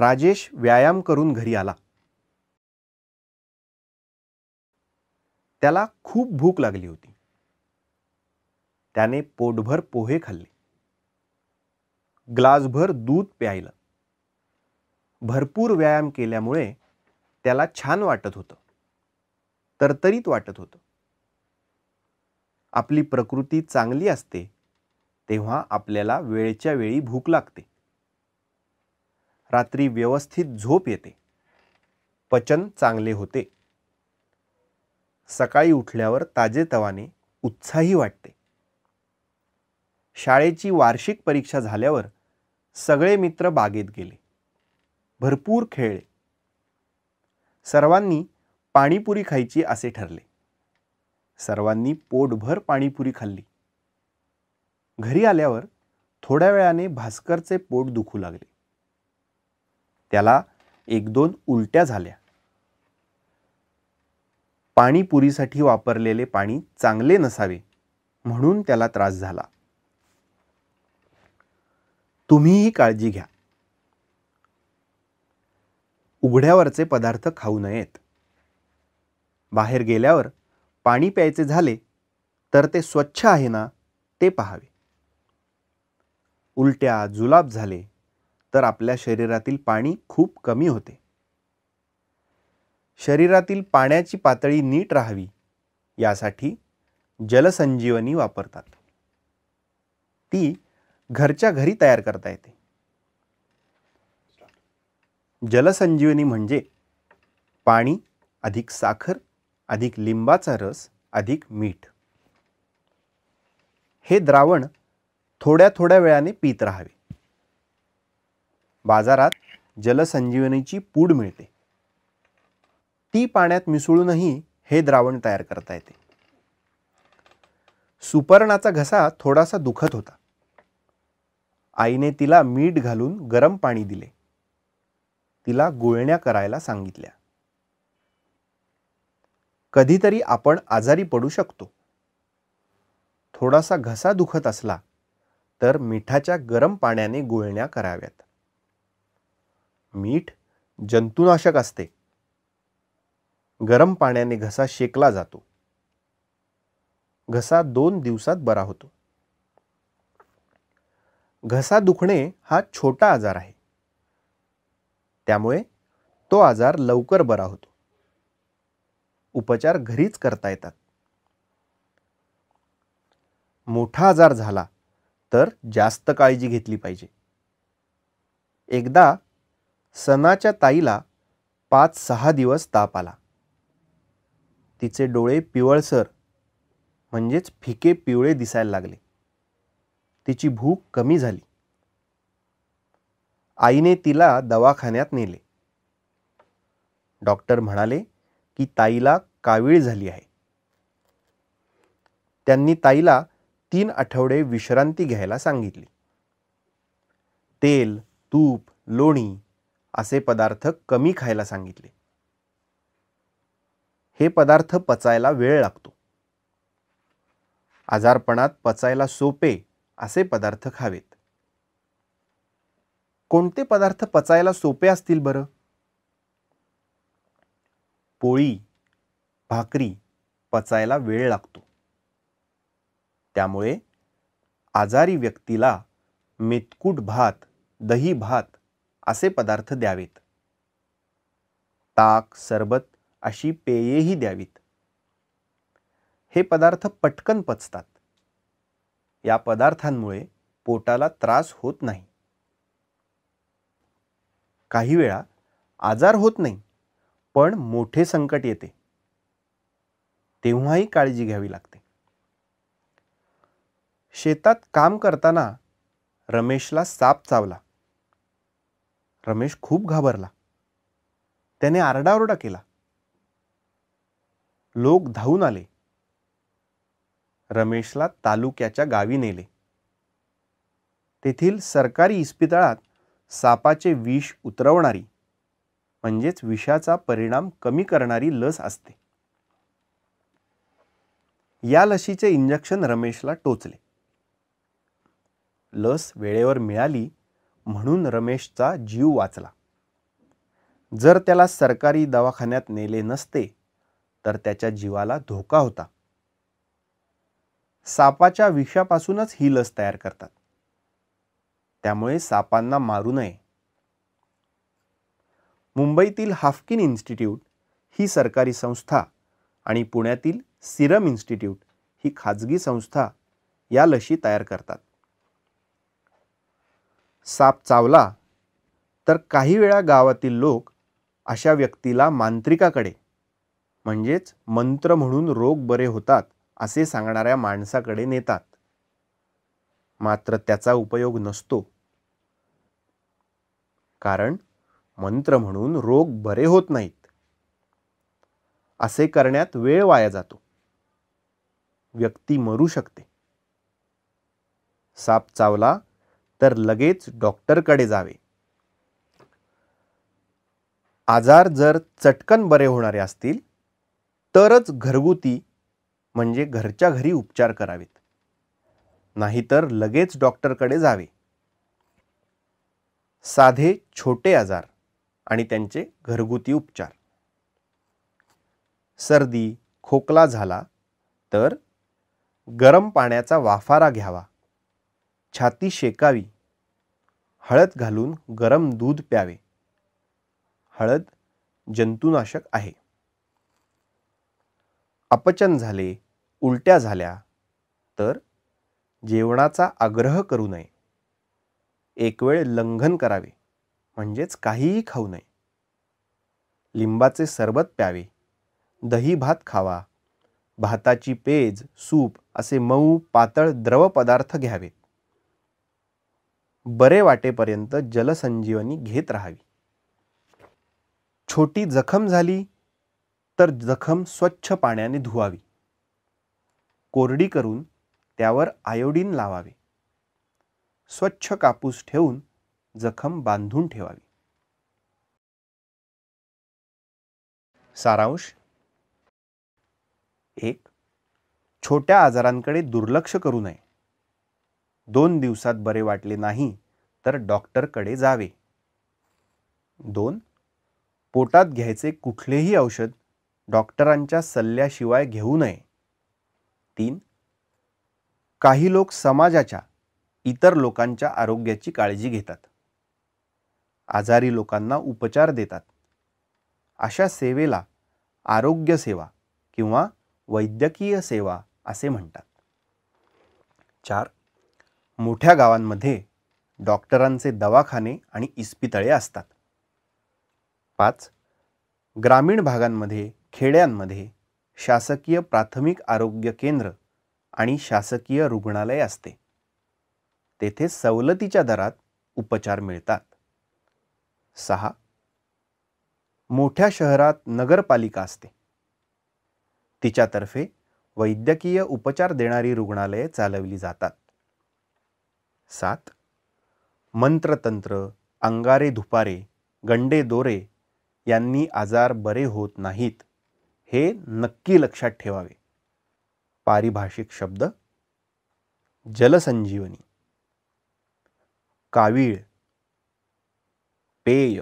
राजेश व्यायाम करून घरी आला त्याला खूप भूक लागली होती त्याने पोटभर पोहे खाल्ले ग्लासभर दूध प्यायला भरपूर व्यायाम केल्यामुळे त्याला छान वाटत होतं तरतरीत वाटत होतं आपली प्रकृती चांगली असते तेव्हा आपल्याला वेळच्या वेळी भूक लागते रात्री व्यवस्थित झोप येते पचन चांगले होते सकाळी उठल्यावर ताजेतवाने उत्साही वाटते शाळेची वार्षिक परीक्षा झाल्यावर सगळे मित्र बागेत गेले भरपूर खेळले सर्वांनी पाणीपुरी खायची असे ठरले सर्वांनी पोटभर पाणीपुरी खाल्ली घरी आल्यावर थोड्या वेळाने भास्करचे पोट दुखू लागले त्याला एक दोन उलट्या झाल्या पाणीपुरीसाठी वापरलेले पाणी चांगले नसावे म्हणून त्याला त्रास झाला तुम्हीही काळजी घ्या उघड्यावरचे पदार्थ खाऊ नयेत बाहेर गेल्यावर पाणी प्यायचे झाले तर ते स्वच्छ आहे ना ते पहावे उलट्या जुलाब झाले तर आपल्या शरीरातील पाणी खूप कमी होते शरीरातील पाण्याची पातळी नीट राहावी यासाठी जलसंजीवनी वापरतात ती घरच्या घरी तयार करता येते जलसंजीवनी म्हणजे पाणी अधिक साखर अधिक लिंबाचा रस अधिक मीठ हे द्रावण थोड्या थोड्या वेळाने पीत राहावे बाजारात जलसंजीवनीची पूड मिळते ती पाण्यात मिसळूनही हे द्रावण तयार करता येते सुपर्णाचा घसा थोडासा दुखत होता आईने तिला मीठ घालून गरम पाणी दिले तिला गुळण्या करायला सांगितल्या कधीतरी आपण आजारी पडू शकतो थोडासा घसा दुखत असला तर मिठाच्या गरम पाण्याने गुळण्या कराव्यात मीठ जंतुनाशक असते गरम पाण्याने घसा शेकला जातो घसा दोन दिवसात बरा होतो घसा दुखणे हा छोटा आजार आहे त्यामुळे तो आजार लवकर बरा होतो उपचार घरीच करता येतात मोठा आजार झाला तर जास्त काळजी घेतली पाहिजे एकदा सनाच्या ताईला पाच सहा दिवस ताप आला तिचे डोळे पिवळसर म्हणजेच फिके पिवळे दिसायला लागले तिची भूक कमी झाली आईने तिला दवाखान्यात नेले डॉक्टर म्हणाले की ताईला कावीळ झाली आहे त्यांनी ताईला तीन आठवडे विश्रांती घ्यायला सांगितली तेल तूप लोणी असे पदार्थ कमी खायला सांगितले हे पदार्थ पचायला वेळ लागतो आजारपणात पचायला सोपे असे पदार्थ खावेत कोणते पदार्थ पचायला सोपे असतील बरं पोळी भाकरी पचायला वेळ लागतो त्यामुळे आजारी व्यक्तीला मेतकूट भात दही भात असे पदार्थ द्यावेत ताक सरबत अशी पेयेही द्यावीत हे पदार्थ पटकन पचतात या पदार्थांमुळे पोटाला त्रास होत नाही काही वेळा आजार होत नाही पण मोठे संकट येते तेव्हाही काळजी घ्यावी लागते शेतात काम करताना रमेशला साप चावला रमेश खूप घाबरला त्याने आरडाओरडा केला लोक धावून आले रमेशला तालुक्याच्या गावी नेले तेथील सरकारी इस्पितळात सापाचे विष उतरवणारी म्हणजेच विषाचा परिणाम कमी करणारी लस असते या लशीचे इंजेक्शन रमेशला टोचले लस वेळेवर मिळाली म्हणून रमेशचा जीव वाचला जर त्याला सरकारी दवाखान्यात नेले नसते तर त्याच्या जीवाला धोका होता सापाच्या विषापासूनच ही लस तयार करतात त्यामुळे सापांना मारू नये मुंबईतील हाफकिन इन्स्टिट्यूट ही सरकारी संस्था आणि पुण्यातील सिरम इन्स्टिट्यूट ही खाजगी संस्था या लशी तयार करतात साप चावला तर काही वेळा गावातील लोक अशा व्यक्तीला मांत्रिकाकडे म्हणजेच मंत्र म्हणून रोग बरे होतात असे सांगणाऱ्या माणसाकडे नेतात मात्र त्याचा उपयोग नसतो कारण मंत्र म्हणून रोग बरे होत नाहीत असे करण्यात वेळ वाया जातो व्यक्ती मरू शकते साप चावला तर लगेच डॉक्टरकडे जावे आजार जर चटकन बरे होणारे असतील तरच घरगुती म्हणजे घरच्या घरी उपचार करावेत नाहीतर लगेच डॉक्टरकडे जावे साधे छोटे आजार आणि त्यांचे घरगुती उपचार सर्दी खोकला झाला तर गरम पाण्याचा वाफारा घ्यावा छाती शेकावी हळद घालून गरम दूध प्यावे हळद जंतुनाशक आहे अपचन झाले उलट्या झाल्या तर जेवणाचा आग्रह करू नये एक वेळ लंघन करावे म्हणजेच काहीही खाऊ नये लिंबाचे सरबत प्यावे दही भात खावा भाताची पेज सूप असे मऊ पातळ द्रव पदार्थ घ्यावेत बरे वाटेपर्यंत जलसंजीवनी घेत राहावी छोटी जखम झाली तर जखम स्वच्छ पाण्याने धुवावी कोरडी करून त्यावर आयोडीन लावावे स्वच्छ कापूस ठेवून जखम बांधून ठेवावी सारांश एक छोट्या आजारांकडे दुर्लक्ष करू नये दोन दिवसात बरे वाटले नाही तर डॉक्टरकडे जावे दोन पोटात घ्यायचे कुठलेही औषध डॉक्टरांच्या सल्ल्याशिवाय घेऊ नये तीन काही लोक समाजाच्या इतर लोकांच्या आरोग्याची काळजी घेतात आजारी लोकांना उपचार देतात अशा सेवेला आरोग्यसेवा किंवा वैद्यकीय सेवा असे म्हणतात चार मोठ्या गावांमध्ये डॉक्टरांचे दवाखाने आणि इस्पितळे असतात पाच ग्रामीण भागांमध्ये खेड्यांमध्ये शासकीय प्राथमिक आरोग्य केंद्र आणि शासकीय रुग्णालय असते तेथे सवलतीच्या दरात उपचार मिळतात सहा मोठ्या शहरात नगरपालिका असते तिच्यातर्फे वैद्यकीय उपचार देणारी रुग्णालये चालवली जातात सात मंत्रतंत्र अंगारे धुपारे गंडे दोरे यांनी आजार बरे होत नाहीत हे नक्की लक्षात ठेवावे पारिभाषिक शब्द जलसंजीवनी कावीळ पेय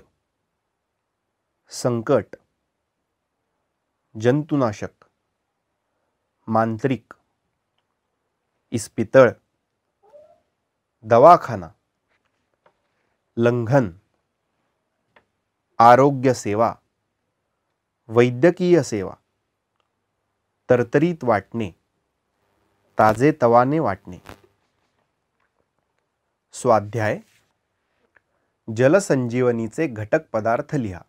संकट जंतुनाशक मांत्रिक इस्पितळ दवाखाना लंघन आरोग्य सेवा वैद्यकीय सेवा तरतरीत वाटणे ताजे तवाने वाटणे स्वाध्याय जलसंजीवनीचे घटक पदार्थ लिहा